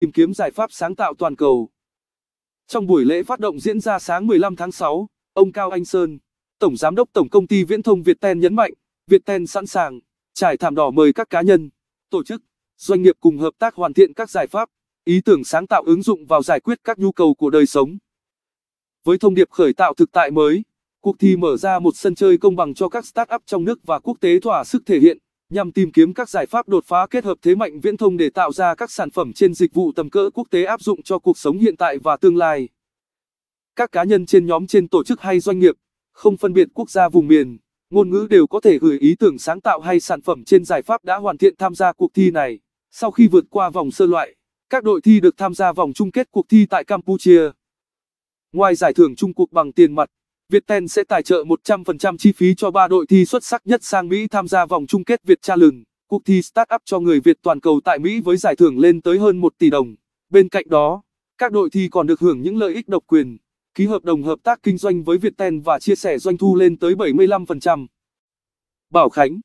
tìm kiếm giải pháp sáng tạo toàn cầu. Trong buổi lễ phát động diễn ra sáng 15 tháng 6, ông Cao Anh Sơn, Tổng Giám đốc Tổng Công ty Viễn thông Viettel nhấn mạnh, Viettel sẵn sàng, trải thảm đỏ mời các cá nhân, tổ chức, doanh nghiệp cùng hợp tác hoàn thiện các giải pháp, ý tưởng sáng tạo ứng dụng vào giải quyết các nhu cầu của đời sống. Với thông điệp khởi tạo thực tại mới, cuộc thi mở ra một sân chơi công bằng cho các start-up trong nước và quốc tế thỏa sức thể hiện nhằm tìm kiếm các giải pháp đột phá kết hợp thế mạnh viễn thông để tạo ra các sản phẩm trên dịch vụ tầm cỡ quốc tế áp dụng cho cuộc sống hiện tại và tương lai. Các cá nhân trên nhóm trên tổ chức hay doanh nghiệp, không phân biệt quốc gia vùng miền, ngôn ngữ đều có thể gửi ý tưởng sáng tạo hay sản phẩm trên giải pháp đã hoàn thiện tham gia cuộc thi này. Sau khi vượt qua vòng sơ loại, các đội thi được tham gia vòng chung kết cuộc thi tại Campuchia. Ngoài giải thưởng chung cuộc bằng tiền mặt, Vietten sẽ tài trợ 100% chi phí cho ba đội thi xuất sắc nhất sang Mỹ tham gia vòng chung kết Việt Challenge, cuộc thi startup cho người Việt toàn cầu tại Mỹ với giải thưởng lên tới hơn 1 tỷ đồng. Bên cạnh đó, các đội thi còn được hưởng những lợi ích độc quyền, ký hợp đồng hợp tác kinh doanh với Vietten và chia sẻ doanh thu lên tới 75%. Bảo Khánh